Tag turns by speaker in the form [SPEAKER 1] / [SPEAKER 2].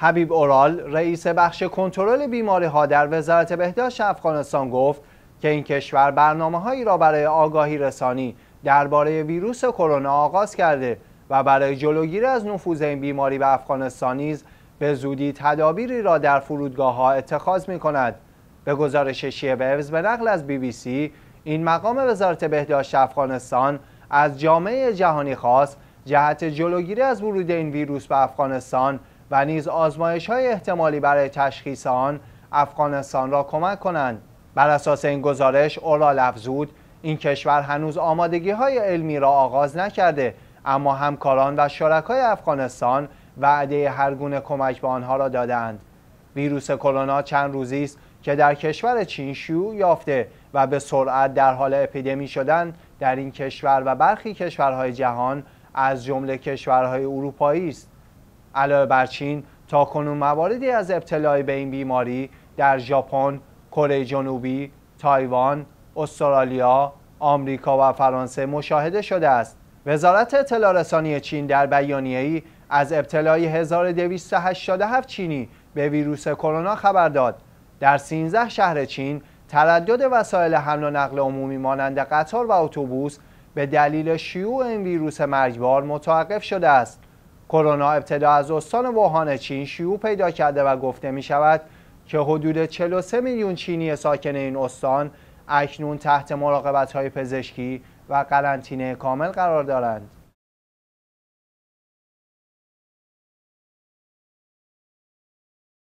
[SPEAKER 1] حبیب اورال رئیس بخش کنترل بیماری ها در وزارت بهداشت افغانستان گفت که این کشور برنامه هایی را برای آگاهی رسانی درباره ویروس کرونا آغاز کرده و برای جلوگیری از نفوذ این بیماری به افغانستان نیز به زودی تدابیری را در فرودگاه ها اتخاذ می کند. به گزارش شیبرز به نقل از بی بی سی این مقام وزارت بهداشت افغانستان از جامعه جهانی خواست جهت جلوگیری از ورود این ویروس به افغانستان و نیز آزمایش های احتمالی برای تشخیص آن افغانستان را کمک کنند بر اساس این گزارش اورال افزود این کشور هنوز آمادگی های علمی را آغاز نکرده اما همکاران و شرکای افغانستان وعده هرگونه کمک به آنها را دادند ویروس کرونا چند روزی است که در کشور چین شیوع یافته و به سرعت در حال اپیدمی شدن در این کشور و برخی کشورهای جهان از جمله کشورهای اروپایی است علاوه بر چین تا کنون مواردی از ابتلای به این بیماری در ژاپن، کره جنوبی، تایوان، استرالیا، آمریکا و فرانسه مشاهده شده است. وزارت اطلاع رسانی چین در بیانیه‌ای از ابتلای 1287 چینی به ویروس کرونا خبر داد. در 13 شهر چین تردد وسایل حمل و نقل عمومی مانند قطار و اتوبوس به دلیل شیوع این ویروس مرگبار متوقف شده است. کرونا ابتدا از استان ووهان چین شیوع پیدا کرده و گفته می شود که حدود 43 میلیون چینی ساکن این استان اکنون تحت مراقبت های پزشکی و قرنطینه کامل قرار دارند.